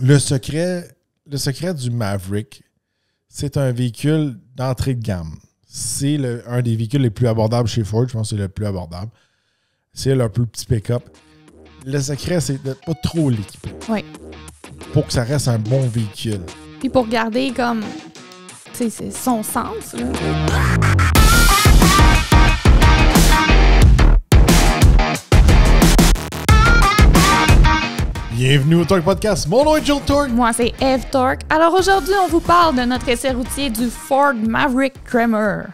le secret, le secret du Maverick, c'est un véhicule d'entrée de gamme. C'est un des véhicules les plus abordables chez Ford. Je pense que c'est le plus abordable. C'est le plus petit pick-up. Le secret, c'est de pas trop l'équiper. Oui. Pour que ça reste un bon véhicule. Puis pour garder comme son sens. Bienvenue au Torque Podcast. Mon nom est Jill Torque. Moi, c'est Eve Torque. Alors aujourd'hui, on vous parle de notre essai routier du Ford Maverick Tremor.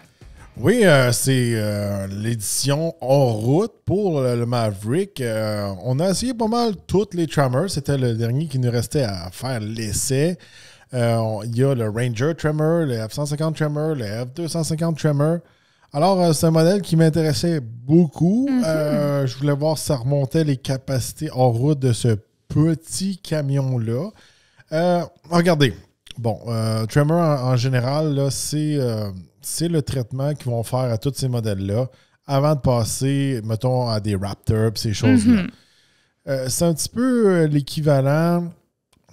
Oui, euh, c'est euh, l'édition en route pour le, Maverick. Euh, on a essayé pas mal toutes les Tremors. C'était le dernier qui nous restait à faire l'essai. Il y a le Ranger Tremor, le F-150 Tremor, le F-250 Tremor. Alors, c'est un modèle qui m'intéressait beaucoup. Mm-hmm. je voulais voir si ça remontait les capacités en route de ce petit camion-là. Euh, regardez. Bon, euh, Tremor en, général, euh, c'est le traitement qu'ils vont faire à tous ces modèles-là avant de passer, mettons, à des Raptors ces choses-là. Mhm. c'est un petit peu l'équivalent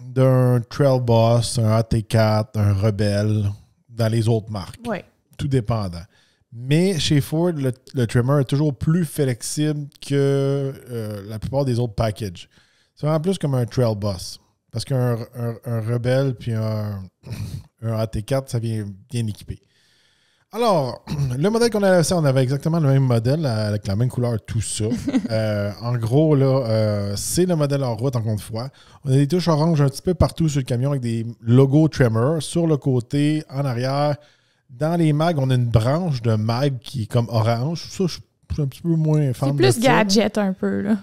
d'un Trail Boss, un AT4, un Rebel dans les autres marques. Oui. Tout dépendant. Mais chez Ford, le, le Tremor est toujours plus flexible que la plupart des autres packages. C'est vraiment plus comme un trail boss. Parce qu'un un, un rebelle puis un, AT4, ça vient bien équipé. Alors, le modèle qu'on a laissé, on avait exactement le même modèle avec la même couleur, tout ça. Euh, en gros, là, euh, c'est le modèle en route, encore une fois. On a des touches oranges un petit peu partout sur le camion avec des logos Tremor sur le côté, en arrière. Dans les mags, on a une branche de mag qui est comme orange. Ça, je suis un petit peu moins fan. C'est plus gadget un peu, là.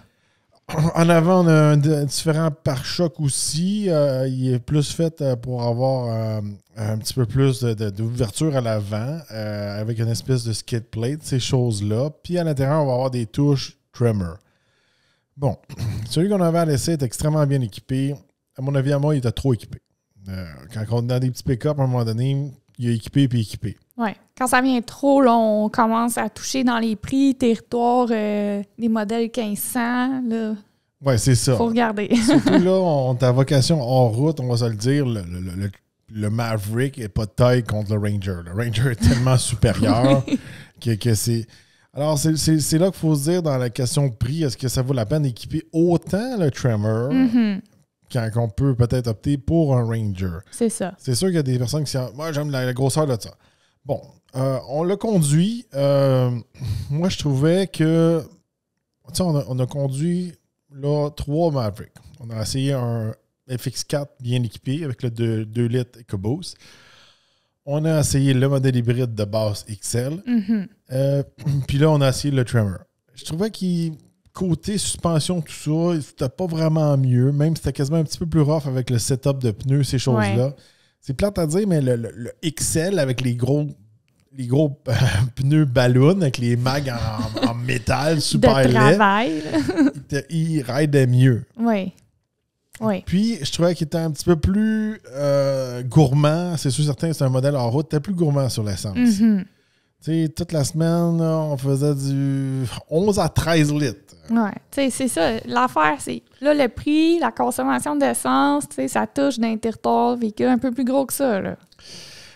En avant, on a un différent pare-choc aussi. Euh, il est plus fait euh, pour avoir euh, un petit peu plus d'ouverture à l'avant avec une espèce de skid plate, ces choses-là. Puis à l'intérieur, on va avoir des touches Tremor. Bon, celui qu'on avait à laisser est extrêmement bien équipé. À mon avis, à moi, il était trop équipé. quand on est dans des petits pick-up, à un moment donné, il est a équipé puis équipé. Oui. Quand ça vient trop, on commence à toucher dans les prix, territoire, euh, les des modèles 1500. Oui, c'est ça. Il Faut regarder. Surtout là, on, ta vocation en route, on va se le dire, le, Maverick n'est pas de taille contre le Ranger. Le Ranger est tellement supérieur que, que c'est. Alors, c'est là qu'il faut se dire dans la question prix, est-ce que ça vaut la peine d'équiper autant le Tremor, mm-hmm quand on peut peut-être opter pour un Ranger. C'est ça. C'est sûr qu'il y a des personnes qui sont. Moi, j'aime la, grosseur de ça. Bon, euh, on l'a conduit. Euh, moi, je trouvais que. Tu sais, on a, conduit là, trois Mavericks. On a essayé un FX4 bien équipé avec le 2, 2 litres EcoBoost. On a essayé le modèle hybride de base XL. Mm-hmm. Euh, puis là, on a essayé le Tremor. Je trouvais qu'il côté suspension, tout ça, c'était pas vraiment mieux, même si c'était quasiment un petit peu plus rough avec le setup de pneus, ces choses-là. C'est plate à dire, mais le, XL avec les gros les gros pneus ballon, avec les mags en, métal super de il, rideait mieux. Oui. Puis, je trouvais qu'il était un petit peu plus euh, gourmand. C'est sûr, certain, c'est un modèle en route. il était plus gourmand sur l'essence. Mm-hmm toute la semaine, on faisait du 11 à 13 litres. Oui, c'est ça. L'affaire, c'est là, le prix, la consommation d'essence, ça touche d'un territoire véhicule un peu plus gros que ça.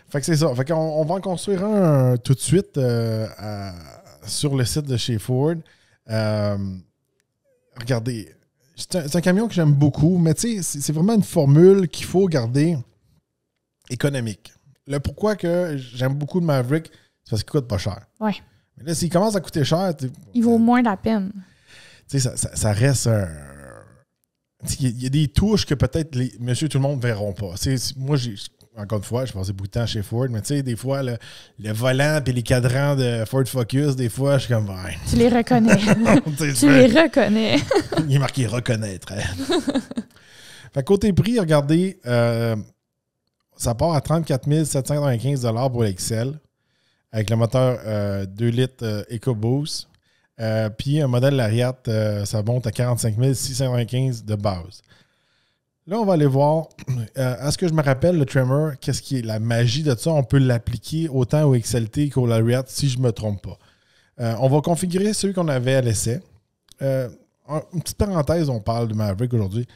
Fait que c'est ça. Fait qu'on on va en construire un euh, tout de suite euh, sur le site de chez Ford. Euh, regardez, c'est un, camion que j'aime beaucoup, mais c'est vraiment une formule qu'il faut garder économique. Le pourquoi que j'aime beaucoup le Maverick, parce qu'il coûte pas cher. Oui. Mais là, s'il commence à coûter cher. Il vaut euh, moins la peine. Tu sais, ça, reste un. Il y, a des touches que peut-être les monsieur tout le monde ne verront pas. moi, j'ai encore une fois, je passais beaucoup de temps chez Ford, mais tu sais, des fois, le, volant et les cadrans de Ford Focus, des fois, je suis comme. Tu les reconnais. tu les reconnais. il est marqué reconnaître. fait côté prix, regardez, euh, ça part à 34 795 pour l'Excel avec le moteur 2 euh, litres euh, EcoBoost. Euh, puis un modèle Lariat, ça monte à 45 695 de base. Là, on va aller voir, à ce que je me rappelle, le Tremor, qu'est-ce qui est la magie de ça? On peut l'appliquer autant au XLT qu'au Lariat, si je ne me trompe pas. on va configurer celui qu'on avait à l'essai. une petite parenthèse, on parle de Maverick aujourd'hui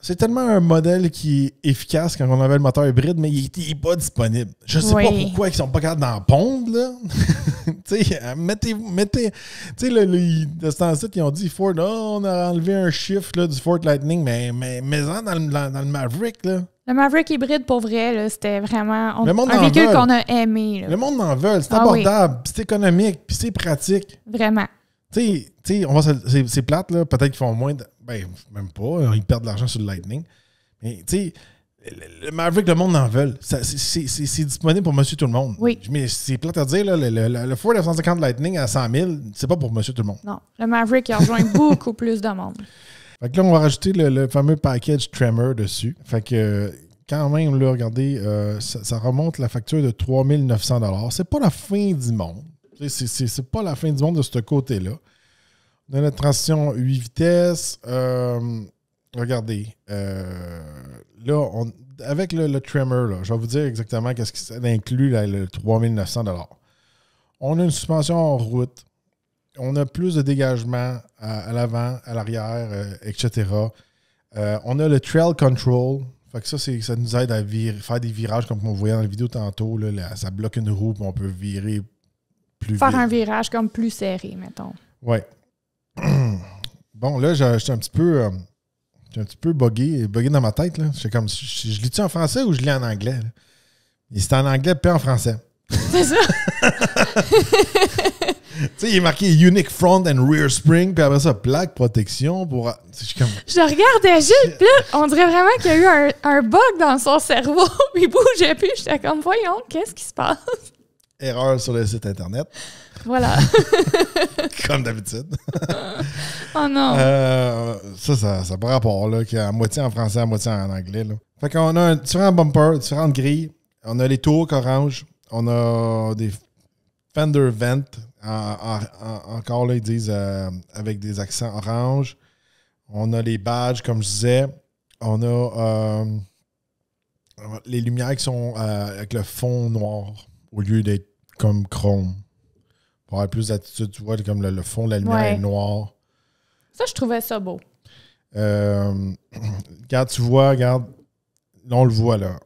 c'est tellement un modèle qui est efficace quand on avait le moteur hybride, mais il n'est pas disponible. Je sais pas pourquoi ils sont pas capables d'en pondre. Là. Euh, mettez, mettez, tu sais, de ce temps-ci, ils ont dit Ford, oh, on a enlevé un chiffre du Ford Lightning, mais, mais, mais en dans, le, dans, le Maverick. Là. Le Maverick hybride, pour vrai, c'était vraiment un véhicule qu'on a aimé. Le monde en veut, c'est ah abordable, c'est économique, puis c'est pratique. Vraiment. Tu sais, on va, c'est plate, là. Peut-être qu'ils font moins. De, ben, même pas. Hein. Ils perdent de l'argent sur le Lightning. Mais, tu sais, le Maverick, le monde en veut. C'est disponible pour monsieur tout le monde. Oui. Mais c'est plate à dire, le, four Lightning à 100 000, c'est pas pour monsieur tout le monde. Non, le Maverick, il rejoint beaucoup plus de monde. Fait que là, on va rajouter le, fameux package Tremor dessus. Fait que quand même, là, regardez, euh, ça, remonte la facture de 3900 C'est pas la fin du monde. C'est pas la fin du monde de ce côté-là. Dans notre transition 8 vitesses, euh, regardez, euh, là, avec le, trimmer Tremor, je vais vous dire exactement qu'est-ce que ça inclut, le 3900 On a une suspension en route, on a plus de dégagement à, l'avant, à l'arrière, euh, etc. on a le trail control, fait que ça, ça nous aide à faire des virages comme on voyait dans la vidéo tantôt. ça bloque une roue, on peut virer plus vite. Faire un virage comme plus serré, mettons. Oui. bon, là, j'étais un petit peu. Euh, un petit peu buggé, buggé dans ma tête. Là. comme, je, je lis-tu en français ou je lis en anglais? Il c'est en anglais puis en français. C'est ça? tu sais, il est marqué Unique Front and Rear Spring, puis après ça, plaque, protection pour. Ah, je, comme... regardais juste, puis là, on dirait vraiment qu'il y a eu un, bug dans son cerveau, puis il bougeait plus. J'étais comme, voyons, qu'est-ce qui se passe? erreur sur le site Internet. Voilà. Comme d'habitude. oh non. Euh, ça, ça, ça pas rapport, là, qui est à moitié en français, à moitié en anglais. Là. Fait qu'on a un, différents bumpers, différentes grilles. On a les tours orange. On a des Fender Vent. encore, là, ils disent euh, avec des accents orange. On a les badges, comme je disais. On a euh, les lumières qui sont avec le fond noir au lieu d'être comme chrome. Pour avoir plus d'attitude, tu vois, comme le, fond la lumière est noir. Ça, je trouvais ça beau. quand euh, tu vois, regarde, on le voit là.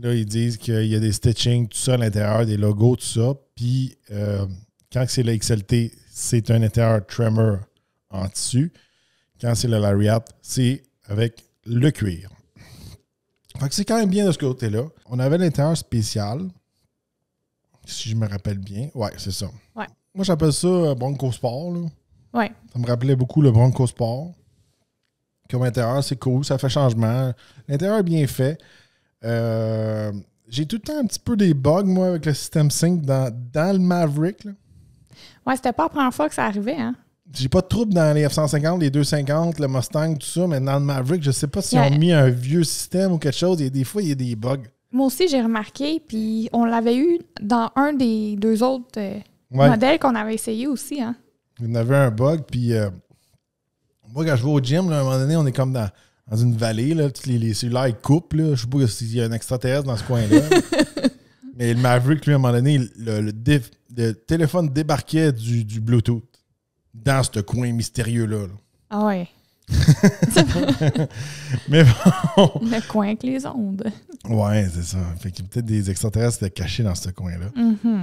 Là, ils disent qu'il y a des stitching, tout ça à l'intérieur, des logos, tout ça. Puis, euh, quand c'est le XLT, c'est un intérieur tremor en tissu. Quand c'est le Lariat, c'est avec le cuir. Fait que c'est quand même bien de ce côté-là. On avait l'intérieur spécial si je me rappelle bien. Ouais, c'est ça. Ouais. Moi, j'appelle ça euh, Bronco Sport. Ouais. Ça me rappelait beaucoup le Bronco Sport. Comme intérieur, c'est cool, ça fait changement. L'intérieur est bien fait. Euh, j'ai tout le temps un petit peu des bugs, moi, avec le système 5 dans, le Maverick. Oui, Ouais, c'était pas la première fois que ça arrivait, hein. J'ai pas de troubles dans les F-150, les 250, le Mustang, tout ça, mais dans le Maverick, je sais pas s'ils ont mis un vieux système ou quelque chose. Il des fois, il y a des bugs. Moi aussi, j'ai remarqué, puis on l'avait eu dans un des deux autres euh, modèles qu'on avait essayé aussi. Hein? On avait un bug, puis euh, moi, quand je vais au gym, à un moment donné, on est comme dans, dans une vallée, là, les, les cellulaires coupent. Là. Je sais pas s'il y a un extraterrestre dans ce coin-là. mais il Maverick, lui, à un moment donné, le, téléphone débarquait du, Bluetooth dans ce coin mystérieux-là. Là. Ah ouais. mais bon. Le coin avec les ondes. Ouais, c'est ça. Fait qu'il peut-être des extraterrestres cachés dans ce coin-là. Mm-hmm.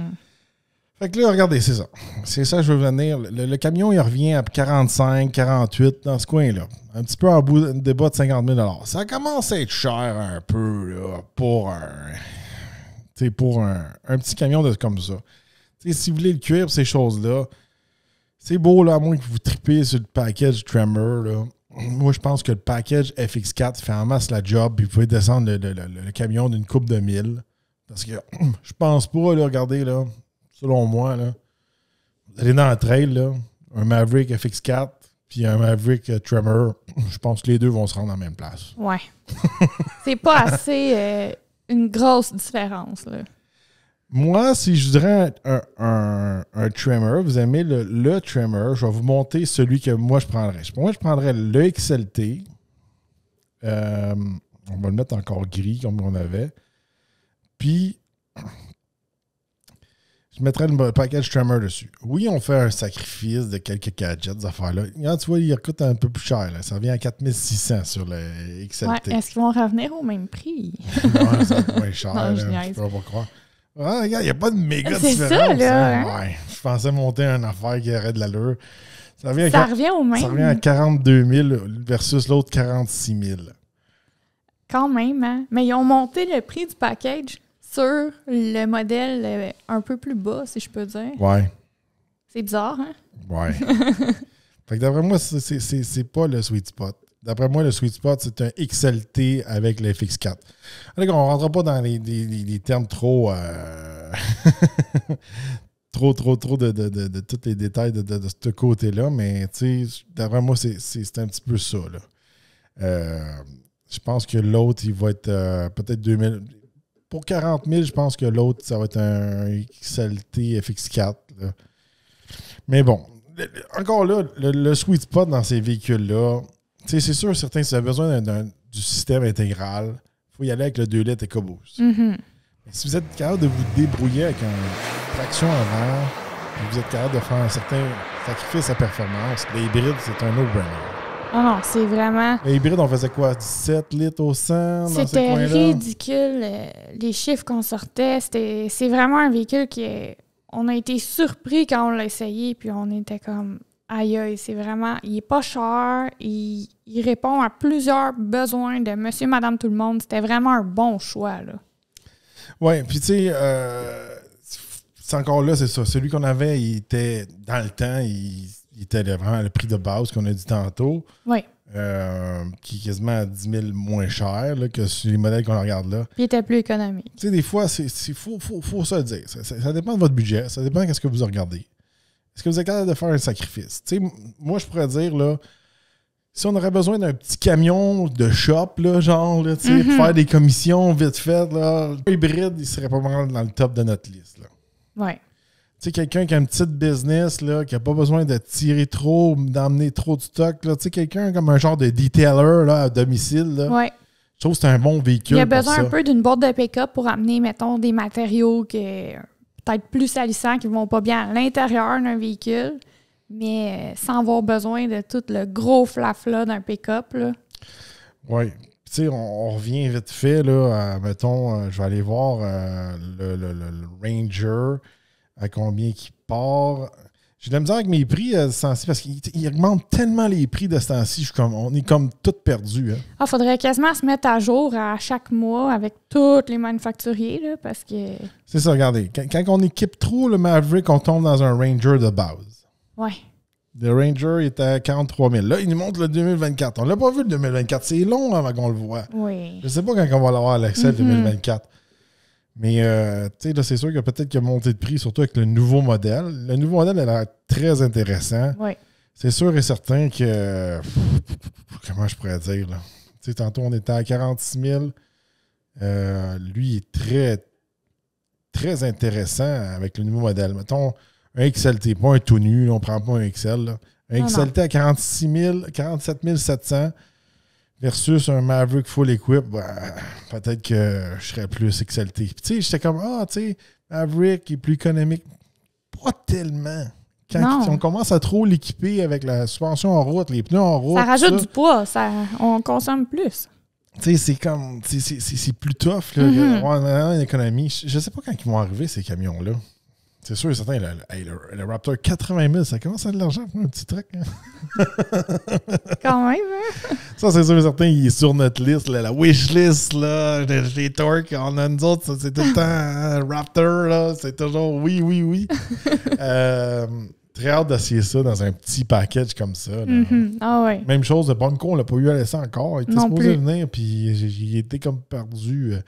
Fait que là, regardez, c'est ça. C'est ça, que je veux venir. Le, camion, il revient à 45, 48, dans ce coin-là. Un petit peu en bout, de 50 000 Ça commence à être cher un peu, pour un. pour un, petit camion de, comme ça. si vous voulez le cuir, ces choses-là, c'est beau, là, à moins que vous tripez sur le package Tremor. Là. Moi, je pense que le package FX4 fait en masse la job, puis vous pouvez descendre le, camion d'une coupe de mille. Parce que je pense pas, le regardez, là, selon moi, là, vous allez dans la trail, là, un Maverick FX4, puis un Maverick euh, Tremor, je pense que les deux vont se rendre en même place. Ouais. C'est pas assez euh, une grosse différence, là. Moi, si je voudrais un, un, trimmer, vous aimez le, le, trimmer, je vais vous monter celui que moi je prendrais. Moi, je prendrais le XLT. Euh, on va le mettre encore gris comme on avait. Puis, je mettrais le package trimmer dessus. Oui, on fait un sacrifice de quelques gadgets, ces affaires-là. tu vois, il coûte un peu plus cher. Ça vient à 4600 sur le XLT. Est-ce qu'ils vont revenir au même prix? non, ça va moins cher. je ne peux pas croire. Ah, regarde, il n'y a pas de méga différence. Ça, là, hein. ouais, je pensais monter une affaire qui aurait de l'allure. Ça, revient, ça revient au même. Ça revient à 42 000 versus l'autre 46 000. Quand même, hein? Mais ils ont monté le prix du package sur le modèle euh, un peu plus bas, si je peux dire. Ouais. C'est bizarre, hein? Ouais. fait que d'après moi, c'est pas le sweet spot. D'après moi, le sweet spot, c'est un XLT avec le FX4. on ne rentre pas dans les, termes euh, trop, trop. trop, trop, de, tous les détails de, ce côté-là, mais d'après moi, c'est un petit peu ça. Euh, je pense que l'autre, il va être euh, peut-être 2000. Pour 40 000, je pense que l'autre, ça va être un XLT FX4. Mais bon, encore là, le sweet spot dans ces véhicules-là, tu sais, c'est sûr, certains, si tu besoin d'un, du système intégral, il faut y aller avec le 2 litres EcoBoost. Mm-hmm. Si vous êtes capable de vous débrouiller avec une traction avant, vous êtes capable de faire un certain sacrifice à performance, les hybrides, c'est un no-brainer. Oh non, c'est vraiment. Les hybrides, on faisait quoi? 17 litres au 100? C'était ridicule. Euh, les chiffres qu'on sortait, c'est vraiment un véhicule qui est. On a été surpris quand on l'a essayé, puis on était comme aïe aïe, c'est vraiment, il est pas cher, il, répond à plusieurs besoins de monsieur, madame, tout le monde. C'était vraiment un bon choix, là. Oui, puis tu sais, euh, c'est encore là, c'est ça. Celui qu'on avait, il était dans le temps, il, était vraiment le prix de base qu'on a dit tantôt. Oui. Euh, qui est quasiment à 10 000 moins cher que les modèles qu'on regarde là. Puis il était plus économique. Tu sais, des fois, il faut, faut, faut, se dire. Ça, ça, dépend de votre budget, ça dépend de ce que vous regardez. Est-ce que vous êtes capable de faire un sacrifice? moi, je pourrais dire, là, si on aurait besoin d'un petit camion de shop, là, genre, pour mm-hmm. faire des commissions vite faites, là, hybride, il serait pas mal dans le top de notre liste. Là. Ouais. Tu sais, quelqu'un qui a une petite business, là, qui n'a pas besoin de tirer trop, d'emmener trop de stock, quelqu'un comme un genre de detailer, là, à domicile, là. Ouais. Je trouve que c'est un bon véhicule. Il a besoin un peu d'une boîte de pick-up pour amener, mettons, des matériaux, que, être plus salissant qui vont pas bien à l'intérieur d'un véhicule, mais euh, sans avoir besoin de tout le gros flafla d'un pick-up. Oui. Tu sais, on, revient vite fait, là, mettons, euh, je vais aller voir euh, le, Ranger, à combien qui part. J'ai de la misère avec mes prix à euh, ce temps-ci parce qu'ils augmentent tellement les prix de ce temps-ci. on est comme tout perdu. Il hein. ah, faudrait quasiment se mettre à jour à chaque mois avec tous les manufacturiers. parce que... C'est ça, regardez. Quand, on équipe trop le Maverick, on tombe dans un Ranger de base. Ouais. Le Ranger est à 43 000. Là, il nous montre le 2024. On l'a pas vu le 2024. C'est long avant qu'on le voit. Oui. Je sais pas quand on va l'avoir l'accès 2024. Mais euh, tu sais, c'est sûr que peut-être qu'il a monté de prix, surtout avec le nouveau modèle. Le nouveau modèle il a l'air très intéressant. C'est sûr et certain que. comment je pourrais dire, tantôt, on était à 46 000. Euh, lui est très, très intéressant avec le nouveau modèle. Mettons, un XLT, pas un tout nu, on prend pas un XL. Un XLT à 47 700 versus un Maverick full equip, bah, peut-être que je serais plus exalté. Puis tu sais, j'étais comme, ah, tu sais, Maverick est plus économique. Pas tellement. Quand on commence à trop l'équiper avec la suspension en route, les pneus en route. Ça rajoute du poids, on consomme plus. Tu sais, c'est comme, c'est plus tough, là, mm-hmm. a une économie. Je, je sais pas quand ils vont arriver, ces camions-là. C'est sûr et certain, le, Raptor 80 000, ça commence à de l'argent pour un petit truc. Hein. Quand même, hein? Ça, c'est sûr et certain, il est sur notre liste, la wish list, là, les Torques, on a nous autres, c'est tout le temps hein, Raptor, là, c'est toujours oui, oui, oui. Euh, très hâte d'essayer ça dans un petit package comme ça. Mm-hmm. ah Même chose, le banco on l'a pas eu à laisser encore. Il était supposé venir, puis il était comme perdu. Euh,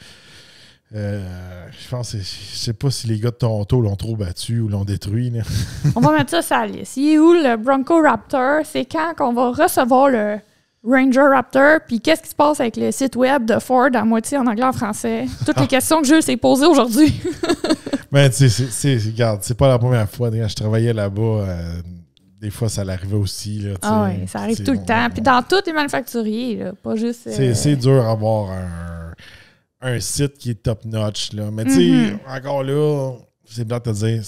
euh, je pense, je sais pas si les gars de Toronto l'ont trop battu ou l'ont détruit. on va mettre ça sur la liste. Il est où le Bronco Raptor? C'est quand qu'on va recevoir le Ranger Raptor? Puis qu'est-ce qui se passe avec le site web de Ford à moitié en anglais en français? Toutes les ah. questions que je s'est posées aujourd'hui. Mais ben, tu sais, regarde, c'est pas la première fois. je travaillais là-bas, euh, des fois, ça l'arrivait aussi. ah oui, ça arrive tout le temps. Puis dans tous les manufacturiers, pas juste. Euh, c'est dur à avoir un un site qui est top-notch. Là. Mais tu sais, mm-hmm. encore là, c'est bien de te dire,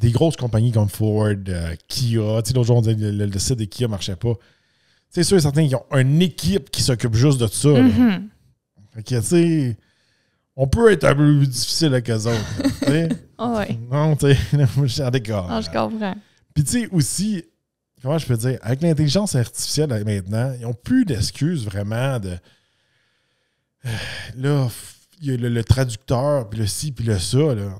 des grosses compagnies comme Ford, euh, Kia, tu sais, l'autre jour, le, le, site de Kia marchait pas. C'est sûr et certain qu'ils ont une équipe qui s'occupe juste de ça. Mm-hmm. Fait que, tu sais, on peut être un peu plus difficile avec les autres. sais? Ah ouais. Non, tu sais, en ah, je comprends. Puis, tu sais, aussi, comment je peux dire, avec l'intelligence artificielle euh, maintenant, ils n'ont plus d'excuses vraiment de là, il y a le, traducteur, puis le ci, puis le ça. Là.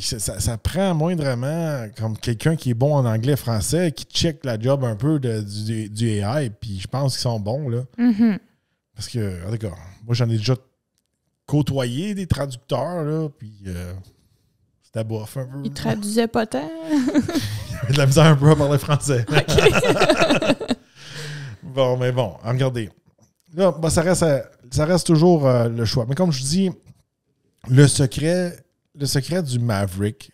Ça, ça prend moindrement comme quelqu'un qui est bon en anglais-français, qui check la job un peu du, AI, puis je pense qu'ils sont bons. Là. Mm-hmm. Parce que, en tout cas, moi, j'en ai déjà côtoyé des traducteurs, là, puis euh, c'était bof un peu. Ils traduisaient pas tant. il avait de la misère un peu à parler français. bon, mais bon, regardez. Là, bah, ça, reste, euh, ça reste toujours euh, le choix. Mais comme je dis, le secret, le secret du Maverick,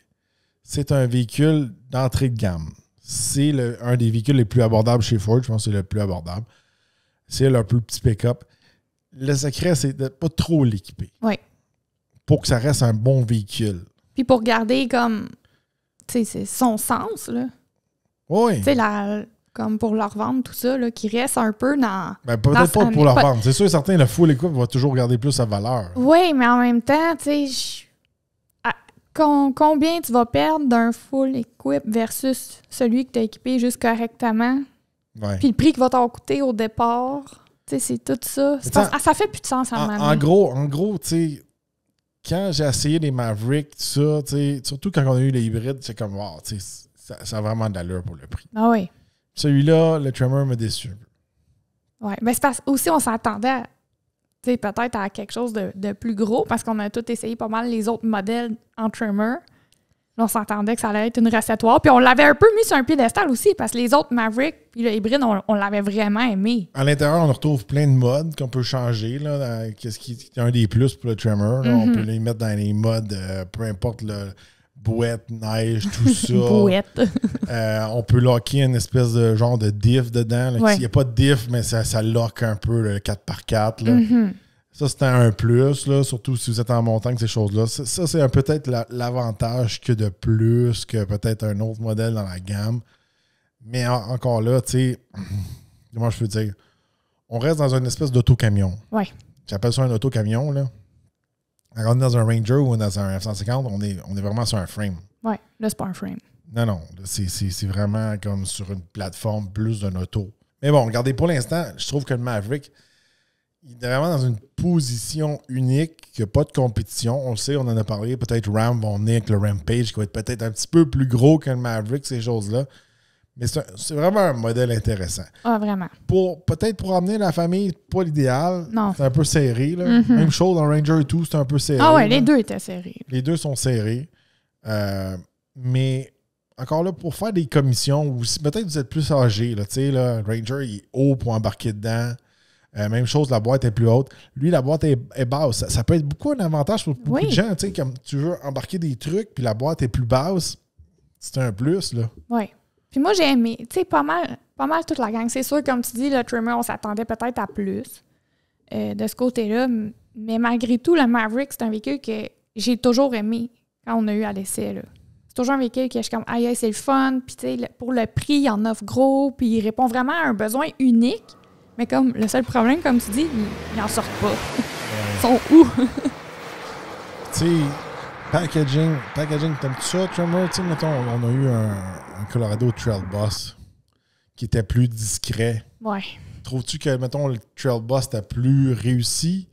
c'est un véhicule d'entrée de gamme. C'est un des véhicules les plus abordables chez Ford. Je pense que c'est le plus abordable. C'est leur plus petit pick-up. Le secret, c'est de ne pas trop l'équiper. Oui. Pour que ça reste un bon véhicule. Puis pour garder comme, tu sais, c'est son sens, là. Oui. Tu sais, la, comme pour leur vendre tout ça, qui reste un peu dans. Ben, peut-être pas pour leur vendre. C'est sûr certains, le full equip va toujours garder plus sa valeur. Oui, mais en même temps, tu sais, combien tu vas perdre d'un full equip versus celui que tu as équipé juste correctement? Puis le prix qui va t'en coûter au départ. C'est tout ça. ça fait plus de sens en, gros, en gros, tu quand j'ai essayé les Mavericks, ça, surtout quand on a eu les hybrides, c'est comme, wow, ça, ça a vraiment de l'allure pour le prix. Ah oui. Celui-là, le Tremor me déçu. Oui, mais c'est parce aussi on s'attendait peut-être à quelque chose de, plus gros parce qu'on a tout essayé pas mal les autres modèles en Tremor. On s'entendait que ça allait être une réceptoire. Puis on l'avait un peu mis sur un piédestal aussi, parce que les autres Maverick puis le hybride, on, l'avait vraiment aimé. À l'intérieur, on retrouve plein de modes qu'on peut changer. qu'est-ce qui est un des plus pour le Tremor. On mhm. peut les mettre dans les modes, euh, peu importe le, bouette, neige, tout ça. bouette. Euh, on peut locker une espèce de genre de diff dedans. Il n'y a pas de diff, mais ça, ça lock un peu le 4x4. Mm-hmm. Ça, c'est un plus, là, surtout si vous êtes en montagne, ces choses-là. Ça, c'est peut-être l'avantage que de plus que peut-être un autre modèle dans la gamme. Mais encore là, tu sais, moi, je peux dire, on reste dans une espèce d'autocamion. Ouais. J'appelle ça un autocamion, là. Quand on dans un Ranger ou dans un F-150, on est, vraiment sur un frame. Ouais, là, c'est pas un frame. Non, non. C'est vraiment comme sur une plateforme plus d'un auto. Mais bon, regardez, pour l'instant, je trouve que le Maverick, il est vraiment dans une position unique, qu'il n'y a pas de compétition. On le sait, on en a parlé, peut-être Ram vont venir le Rampage, qui va être peut-être un petit peu plus gros que le Maverick, ces choses-là. Mais c'est vraiment un modèle intéressant. Ah, vraiment. Pour, peut-être pour amener la famille, pas l'idéal. Non. C'est un peu serré. Là. Mm-hmm. Même chose dans Ranger tout c'est un peu serré. Ah ouais, les deux étaient serrés. Les deux sont serrés. Euh, mais encore là, pour faire des commissions, ou peut-être vous êtes plus âgé, là, là, Ranger il est haut pour embarquer dedans. Euh, même chose, la boîte est plus haute. Lui, la boîte est, basse. Ça, peut être beaucoup un avantage pour beaucoup de gens. Tu sais, Comme tu veux embarquer des trucs, puis la boîte est plus basse, c'est un plus. Là. Oui. Puis moi, j'ai aimé, tu sais, pas mal, pas mal toute la gang. C'est sûr, comme tu dis, le trimmer, on s'attendait peut-être à plus euh, de ce côté-là. Mais malgré tout, le Maverick, c'est un véhicule que j'ai toujours aimé quand on a eu à l'essai. C'est toujours un véhicule que je suis comme, aïe, c'est le fun. Puis, tu sais, pour le prix, il en offre gros. Puis, il répond vraiment à un besoin unique. Mais comme le seul problème, comme tu dis, ils n'en sortent pas. Ils sont où? tu sais, packaging, packaging, t'aimes-tu ça, Tremor? Tu sais, mettons, on a eu un, Colorado Trail Boss qui était plus discret. Ouais. Trouves-tu que, mettons, le Trail Boss t'a plus réussi?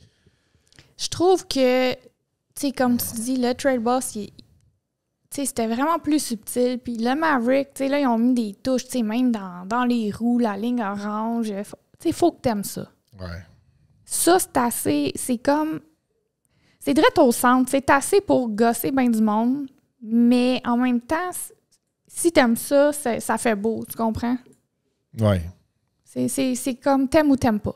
Je trouve que, tu sais, comme tu dis, le Trail Boss, sais, c'était vraiment plus subtil. Puis le Maverick, là, ils ont mis des touches, tu sais, même dans, dans, les roues, la ligne orange. Tu Il faut que t'aimes ça. Ouais. Ça, c'est assez... C'est comme... C'est droit au centre. C'est assez pour gosser bien du monde, mais en même temps, si t'aimes ça, ça fait beau, tu comprends? Oui. C'est comme t'aimes ou t'aimes pas.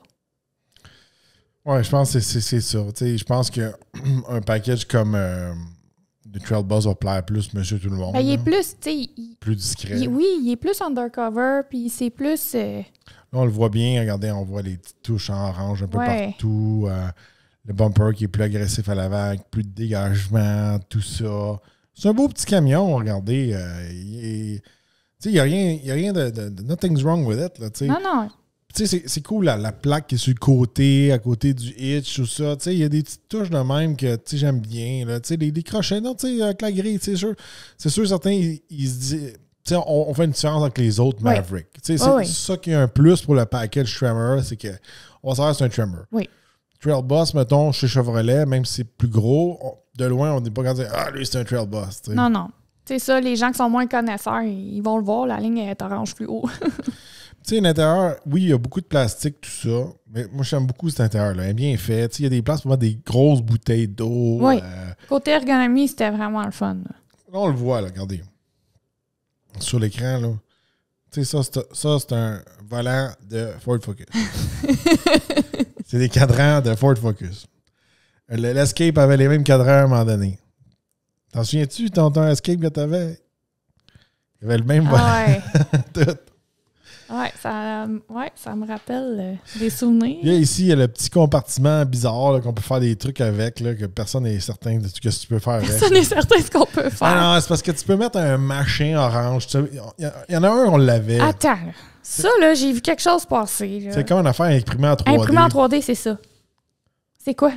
Oui, je pense que c'est ça. Je pense qu'un package comme le euh, Trail Buzz va plaire plus, monsieur tout le monde. Ben, il est plus, plus discret. oui, il est plus undercover, puis c'est plus. Euh, on le voit bien, regardez, on voit les petites touches en orange un peu partout. Euh, le bumper qui est plus agressif à l'avant, plus de dégagement, tout ça. C'est un beau petit camion, regardez. Euh, il n'y a rien, y a rien de, Nothing's wrong with it. Là, non, non. C'est cool, la, plaque qui est sur le côté, à côté du hitch, tout ça. Il y a des petites touches de même que j'aime bien. Là, les crochets, non, avec la grille, c'est sûr. C'est sûr, certains, ils, se disent. On, on, fait une différence avec les autres Mavericks. C'est ça qui est un plus pour le package Tremor, c'est qu'on on va savoir c'est un Tremor. Oui. Trail Boss, mettons, chez Chevrolet, même si c'est plus gros, de loin, on n'est pas quand dire Ah, lui, c'est un trail boss. Non, non. C'est ça, les gens qui sont moins connaisseurs, ils vont le voir, la ligne est orange plus haut. tu sais, l'intérieur, oui, il y a beaucoup de plastique, tout ça, mais moi, j'aime beaucoup cet intérieur-là. Il est bien fait. il y a des places pour mettre des grosses bouteilles d'eau. Oui. Euh, Côté ergonomie, c'était vraiment le fun. On le voit, là, regardez. Sur l'écran, là. Tu sais, ça, c'est un volant de Ford Focus. c'est des cadrans de Ford Focus. L'Escape avait les mêmes cadreurs à un moment donné. T'en souviens-tu, ton Escape que t'avais? Il avait le même ah volant. ouais. Tout. Ouais ça, ouais, ça me rappelle euh, des souvenirs. ici, il y a le petit compartiment bizarre qu'on peut faire des trucs avec, que personne n'est certain de ce que tu peux faire avec. Personne n'est certain de ce qu'on peut ah faire. Ah non, c'est parce que tu peux mettre un machin orange. Il y, en a un, on l'avait. Attends, ça, là, j'ai vu quelque chose passer. C'est comme une affaire imprimée en 3D. Imprimée en 3D, c'est ça. C'est quoi?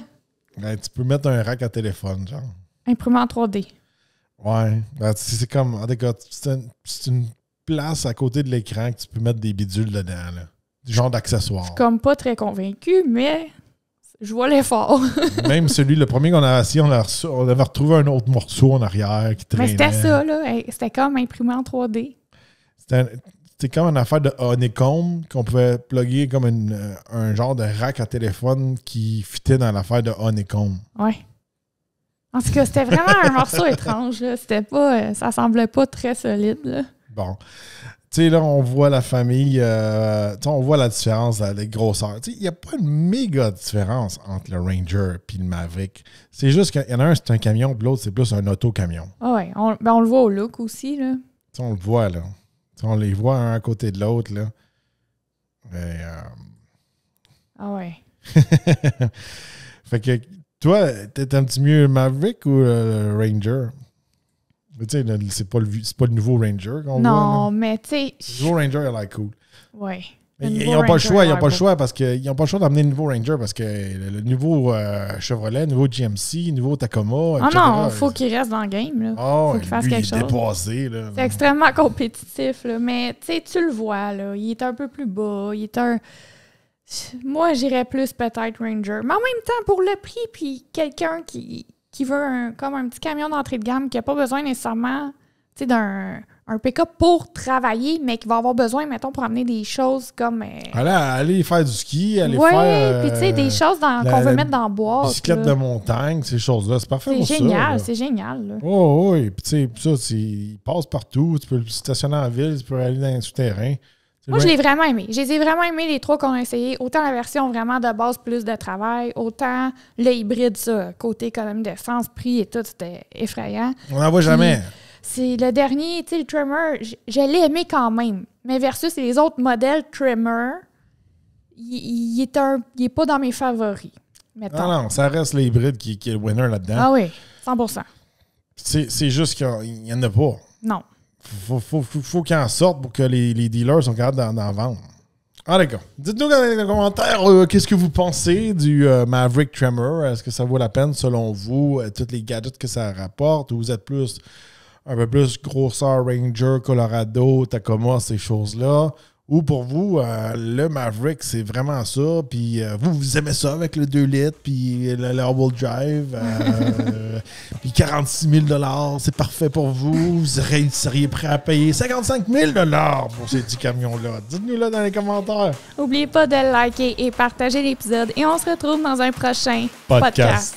Ben, tu peux mettre un rack à téléphone, genre. Imprimant 3D. Ouais. Ben, c'est comme. En c'est une place à côté de l'écran que tu peux mettre des bidules dedans, là. Du genre d'accessoires. Je suis comme pas très convaincu, mais je vois l'effort. Même celui, le premier qu'on a assis, on avait, retrouvé un autre morceau en arrière qui traînait. Mais c'était ça, là. C'était comme imprimé 3D. C'était c'était comme une affaire de Honeycomb qu'on pouvait plugger comme euh, un genre de rack à téléphone qui fitait dans l'affaire de Honeycomb. Ouais. En tout cas, c'était vraiment un morceau étrange. C'était pas, euh, ça semblait pas très solide. Bon. Tu sais, là, on voit la famille, euh, sais, on voit la différence, grosseur. les grosseurs. Il n'y a pas une méga différence entre le Ranger et le Maverick. C'est juste qu'il y en a un, c'est un camion, puis l'autre, c'est plus un autocamion. Ah ouais, on, ben, le voit au look aussi. Là. on le voit, là on les voit un à côté de l'autre, là. Euh, ah ouais. fait que toi, t'es un petit mieux Maverick ou euh, Ranger? tu sais, c'est pas, le, pas le nouveau Ranger qu'on voit. Non, mais tu sais. Le nouveau Ranger, il a cool. Ouais ils n'ont pas le choix, ils ont pas le choix parce qu'ils n'ont pas le choix d'amener le nouveau Ranger parce que le, nouveau Chevrolet, le nouveau euh, GMC, le nouveau Tacoma. Ah non, faut il faut qu'il reste dans le game. Là. Ah faut qu'il fasse quelque il est chose. c'est extrêmement compétitif, là. mais tu le vois, là, il est un peu plus bas, il est un. Moi, j'irais plus peut-être Ranger. Mais en même temps, pour le prix, puis quelqu'un qui, qui veut comme un petit camion d'entrée de gamme qui n'a pas besoin nécessairement d'un un pick-up pour travailler, mais qui va avoir besoin, mettons, pour amener des choses comme. Euh, aller, aller, faire du ski, aller faire. Oui, puis tu sais, euh, des choses qu'on veut mettre dans le bois. Bicyclette de montagne, ces choses-là. C'est parfait pour ça. C'est génial, c'est génial. Oui, oui, puis tu sais, ça, il passe partout. Tu peux le stationner en ville, tu peux aller dans le souterrain. Moi, je l'ai vraiment aimé. Je les ai vraiment aimés, les trois qu'on a essayés. Autant la version vraiment de base, plus de travail, autant le hybride, ça, côté économie sens, prix et tout, c'était effrayant. On n'en voit jamais. C'est le dernier, tu sais, le Tremor, je l'ai aimé quand même. Mais versus les autres modèles Tremor, il, n'est est est pas dans mes favoris. Non, non, ça reste l'hybride qui, qui est le winner là-dedans. Ah oui, 100 C'est juste qu'il n'y en a pas. Non. Faut, faut, faut, qu'il en sorte pour que les, les dealers soient capables d'en vendre. Ah, d'accord. Dites-nous dans les commentaires euh, qu'est-ce que vous pensez du euh, Maverick Tremor. Est-ce que ça vaut la peine selon vous, euh, toutes les gadgets que ça rapporte, ou vous êtes plus un peu plus grosseur Ranger, Colorado, Tacoma, ces choses-là. Ou pour vous, euh, le Maverick, c'est vraiment ça. Puis euh, vous, vous aimez ça avec le 2 litres, puis le, le Drive. Euh, puis 46 000 c'est parfait pour vous. Vous seriez, prêt à payer 55 000 pour ces 10 camions-là. Dites-nous-le dans les commentaires. N'oubliez pas de liker et partager l'épisode. Et on se retrouve dans un prochain podcast.